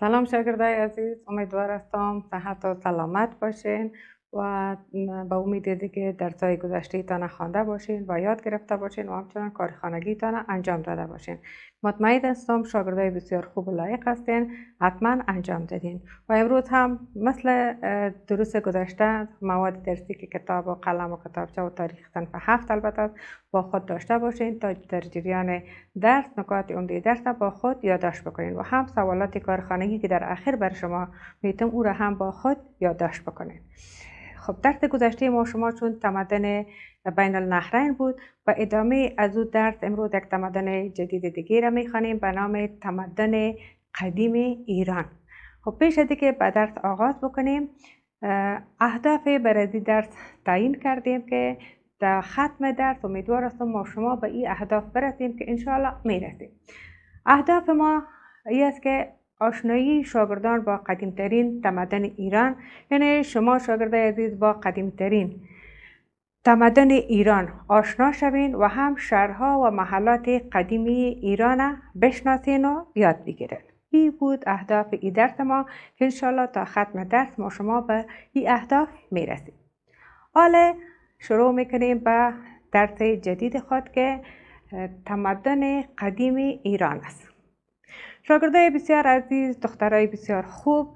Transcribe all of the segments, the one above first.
سلام شاگردای عزیز امیدوار هستم صحت و سلامت باشین و به امید که در سای گذشته تانه خوانده باشین و یاد گرفته باشین و همچنان کار خانگی تانه انجام داده باشین مطمئن هستم شاگردای بسیار خوب و لایق هستین حتما انجام دادین و امروز هم مثل دروس گذشته مواد درسی که کتاب و قلم و کتابچه و تاریخ تن هفت البته با خود داشته باشین تا در جریان درس نکات عمده درس با خود یادداشت بکنین و هم سوالات کارخانگی که در آخر بر شما میتم او را هم با خود یادداشت بکنین خب درد گذشته ما شما چون تمدن بین النهرین بود و ادامه از او درس امروز یک تمدن جدید دیگه را میخوانیم به نام تمدن قدیم ایران خب پیش از که به درس آغاز بکنیم اهداف برای درس تعیین کردیم که در ختم درس امیدوار هستم ما شما به این اهداف برسیم که انشاءالله میرسیم اهداف ما ای است که آشنایی شاگردان با قدیمترین تمدن ایران یعنی شما شاگرده عزیز با قدیمترین تمدن ایران آشنا شوین و هم شهرها و محلات قدیمی ایران بشناسین و یاد بگیرین این بود اهداف ای درس ما که انشالله تا ختم درس ما شما به این اهداف میرسیم حالا شروع میکنیم به درس جدید خود که تمدن قدیم ایران است شاگردای بسیار عزیز دخترای بسیار خوب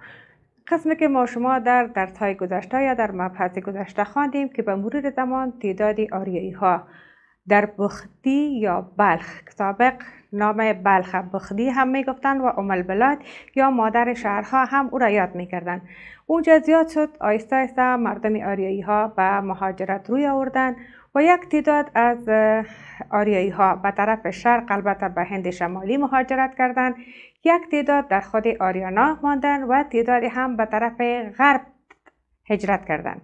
قسمی که ما شما در درس های گذشته یا در مبحث گذشته خواندیم که به مرور زمان تعداد آریایی ها در بختی یا بلخ سابق نام بلخ بخدی هم میگفتند و ام البلاد یا مادر شهرها هم او را یاد میکردند اونجا زیاد شد آیستا آیستا مردم آریایی ها به مهاجرت روی آوردن، و یک تعداد از آریایی ها به طرف شرق البته به هند شمالی مهاجرت کردند یک تعداد در خود آریانا ماندن و تعدادی هم به طرف غرب هجرت کردند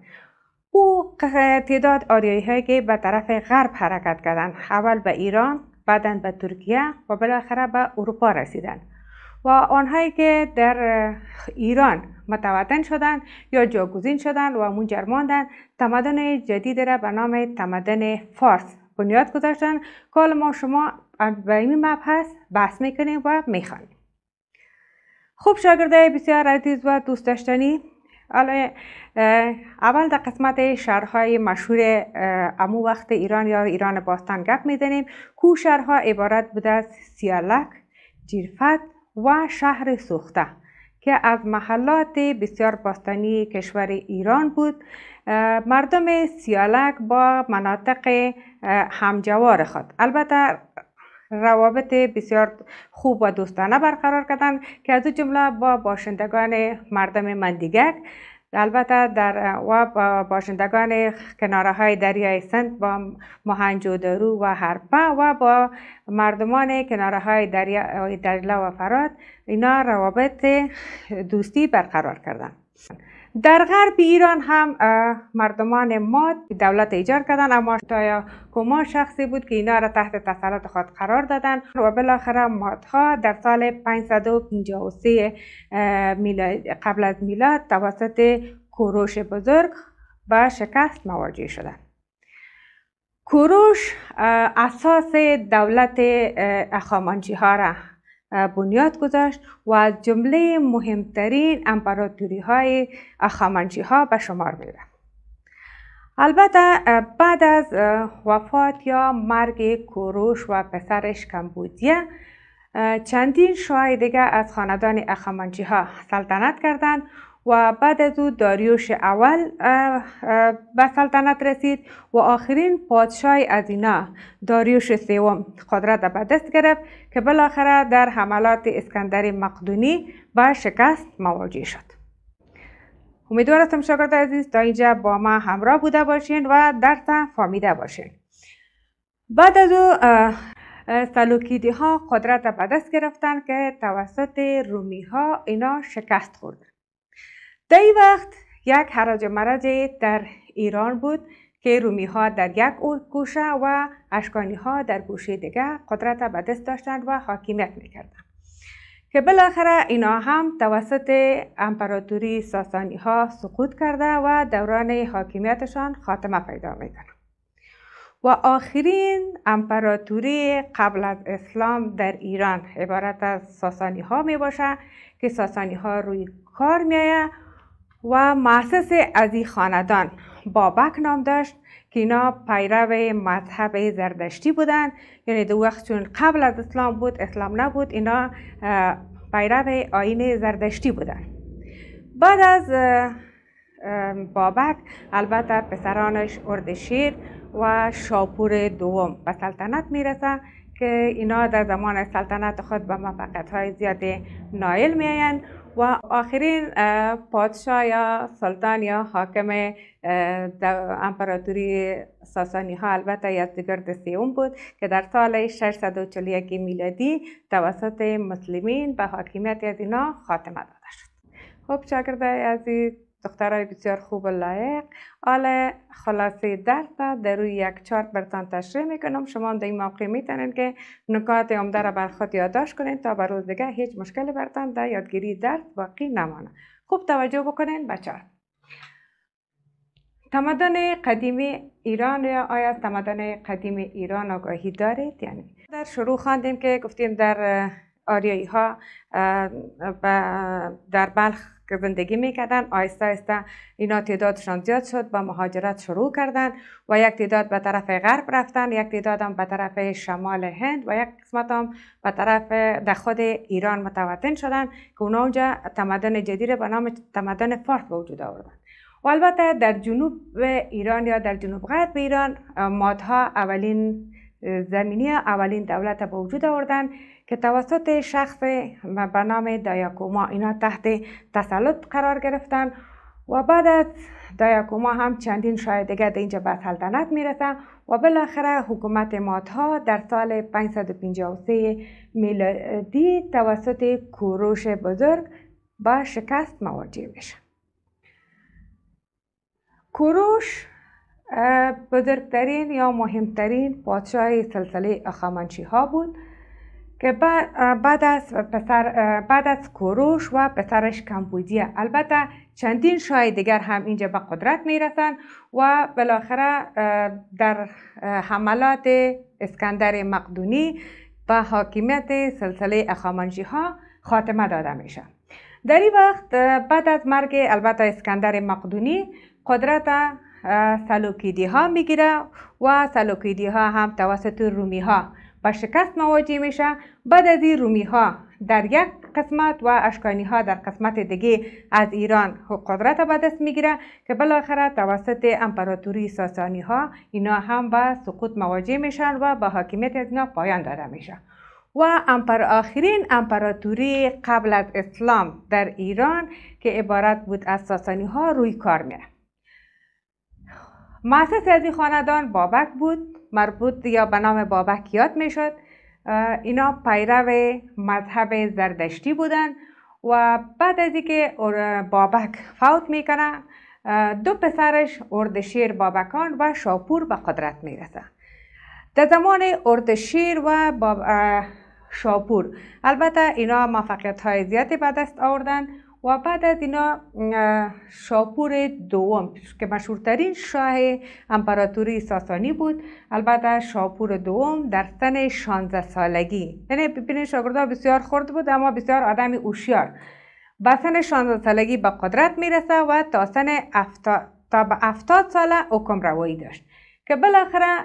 او تعداد آریایی هایی که به طرف غرب حرکت کردند اول به ایران بعدا به ترکیه و بالاخره به اروپا رسیدند و آنهایی که در ایران متوطن شدند یا جاگزین شدند و منجر تمدن جدید را به نام تمدن فارس بنیاد گذاشتند که ما شما به این مبحث بحث میکنیم و میخوانیم خوب شاگرده بسیار عزیز و دوست داشتنی اول در قسمت شهرهای مشهور امو وقت ایران یا ایران باستان گپ میزنیم کو شهرها عبارت بوده از سیالک جیرفت و شهر سوخته که از محلات بسیار باستانی کشور ایران بود مردم سیالک با مناطق همجوار خود البته روابط بسیار خوب و دوستانه برقرار کردند که از جمله با باشندگان مردم مندیگک البته در و باشندگان کناره های دریای سند با مهنجودارو و هرپا و با مردمان کناره های دریای و فرات اینا روابط دوستی برقرار کردند در غرب ایران هم مردمان ماد دولت ایجار کردن اما تایا کما شخصی بود که اینا را تحت تسلط خود قرار دادن و بالاخره مادها در سال 553 قبل از میلاد توسط کوروش بزرگ و شکست مواجه شدند کوروش اساس دولت اخامنشی ها را بنیاد گذاشت و از جمله مهمترین امپراتوری های خامنشی ها به شمار میره البته بعد از وفات یا مرگ کوروش و پسرش کمبودیه چندین شاه دیگه از خاندان اخامنشی ها سلطنت کردند و بعد از او داریوش اول به سلطنت رسید و آخرین پادشاه از اینا داریوش سوم قدرت به دست گرفت که بالاخره در حملات اسکندر مقدونی با شکست مواجه شد امیدوارم شاگرد عزیز تا اینجا با ما همراه بوده باشین و درس فامیده باشین بعد از او سلوکیدی ها قدرت به دست گرفتن که توسط رومی ها اینا شکست خورد در این وقت یک حراج مرج در ایران بود که رومی ها در یک گوشه و اشکانی ها در گوشه دیگه قدرت به دست داشتند و حاکمیت کردند. که بالاخره اینا هم توسط امپراتوری ساسانی ها سقوط کرده و دوران حاکمیتشان خاتمه پیدا میکنه و آخرین امپراتوری قبل از اسلام در ایران عبارت از ساسانی ها می باشه که ساسانی ها روی کار میایه و محسس از این خاندان بابک نام داشت که اینا پیرو مذهب زردشتی بودند یعنی دو وقت چون قبل از اسلام بود اسلام نبود اینا پیرو آین زردشتی بودند بعد از بابک البته پسرانش اردشیر و شاپور دوم به سلطنت میرسه که اینا در زمان سلطنت خود به مفقت های زیاد نایل میآیند و آخرین پادشاه یا سلطان یا حاکم امپراتوری ساسانی ها البته یزدگرد سیوم بود که در سال 641 میلادی توسط مسلمین به حاکمیت از اینا خاتمه داده شد خب شاگرده عزیز دخترای بسیار خوب و لایق حال خلاصه درس در روی یک چارت برتان تشریح میکنم شما هم در این موقع میتونید که نکات عمده را بر خود یادداشت کنین تا بر روز دیگه هیچ مشکل برتان در یادگیری درس باقی نمانه خوب توجه بکنین بچه تمدن قدیم ایران یا آیا تمدن قدیم ایران آگاهی دارید یعنی در شروع خواندیم که گفتیم در آریایی ها در بلخ که زندگی میکردن آیسته آیسته اینا تعدادشان زیاد شد و مهاجرت شروع کردن و یک تعداد به طرف غرب رفتن یک تعداد هم به طرف شمال هند و یک قسمت هم به طرف در خود ایران متوطن شدن که اونا اونجا تمدن جدید به نام تمدن فارس به وجود آوردن و البته در جنوب ایران یا در جنوب غرب ایران مادها اولین زمینی اولین دولت به وجود آوردن که توسط شخص به نام دایاکوما اینا تحت تسلط قرار گرفتن و بعد از دایاکوما هم چندین شاید دیگه اینجا به سلطنت میرسن و بالاخره حکومت مادها در سال 553 میلادی توسط کوروش بزرگ با شکست مواجه میشه کوروش بزرگترین یا مهمترین پادشاه سلسله اخامنشی ها بود که بعد از, پسر بعد از کوروش و پسرش کمبودیه البته چندین شاه دیگر هم اینجا به قدرت میرسند و بالاخره در حملات اسکندر مقدونی به حاکمیت سلسله اخامنشی ها خاتمه داده میشه در این وقت بعد از مرگ البته اسکندر مقدونی قدرت سلوکیدی ها میگیره و سلوکیدی ها هم توسط رومی ها به شکست مواجه میشه بعد از این رومی ها در یک قسمت و اشکانی ها در قسمت دیگه از ایران قدرت به دست میگیره که بالاخره توسط امپراتوری ساسانی ها اینا هم به سقوط مواجه میشن و به حاکمیت از اینا پایان داده میشه و امپر آخرین امپراتوری قبل از اسلام در ایران که عبارت بود از ساسانی ها روی کار میره مؤسس از این خاندان بابک بود مربوط یا به نام بابک یاد میشد اینا پیرو مذهب زردشتی بودند و بعد از اینکه بابک فوت میکنه دو پسرش اردشیر بابکان و شاپور به قدرت میرسه در زمان اردشیر و شاپور البته اینا موفقیت های زیادی به دست آوردن و بعد از اینا شاپور دوم که مشهورترین شاه امپراتوری ساسانی بود البته شاپور دوم در سن 16 سالگی یعنی ببینید شاگردا بسیار خرد بود اما بسیار آدم اوشیار با سن 16 سالگی به قدرت میرسه و تا سن افتا... تا به 70 ساله حکم روایی داشت که بالاخره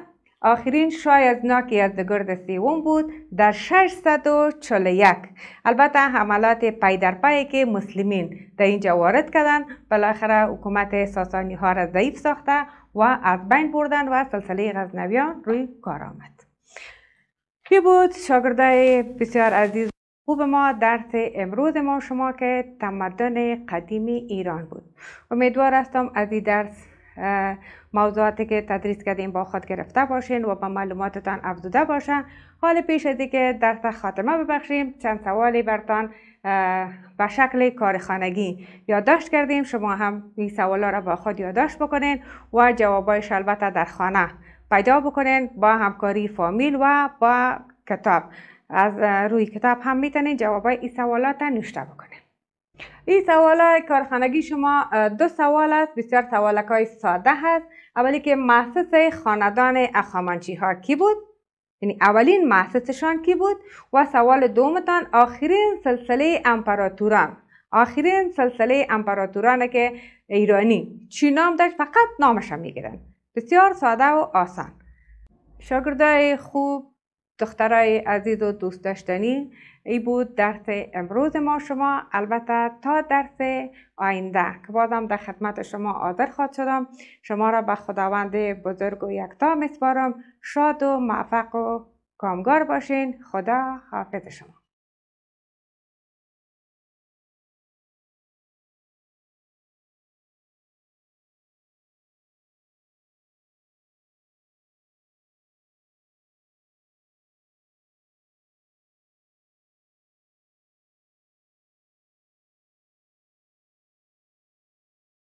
آخرین شایزناکی از گرد سیوم بود در 641 البته حملات پی در پی که مسلمین در اینجا وارد کردن بالاخره حکومت ساسانی ها را ضعیف ساخته و از بین بردن و سلسله غزنویان روی کار آمد کی بود شاگردای بسیار عزیز خوب ما درس امروز ما شما که تمدن قدیمی ایران بود امیدوار هستم از این درس موضوعاتی که تدریس کردیم با خود گرفته باشین و با معلوماتتان افزوده باشن حال پیش از که درس خاتمه ببخشیم چند سوالی برتان به شکل کار خانگی یادداشت کردیم شما هم این سوالات را با خود یادداشت بکنین و جوابایش البته در خانه پیدا بکنین با همکاری فامیل و با کتاب از روی کتاب هم میتونین جوابای این سوالات نوشته بکنین این سوال کارخانگی شما دو سوال است بسیار سوالک های ساده هست اولی که محسس خاندان اخامانچی ها کی بود یعنی اولین محسسشان کی بود و سوال دومتان آخرین سلسله امپراتوران آخرین سلسله امپراتوران که ایرانی چی نام داشت فقط نامش میگیرن بسیار ساده و آسان شاگردای خوب دخترای عزیز و دوست داشتنی ای بود درس امروز ما شما البته تا درس آینده که بازم در خدمت شما حاضر خواد شدم شما را به خداوند بزرگ و یکتا میسپارم شاد و موفق و کامگار باشین خدا حافظ شما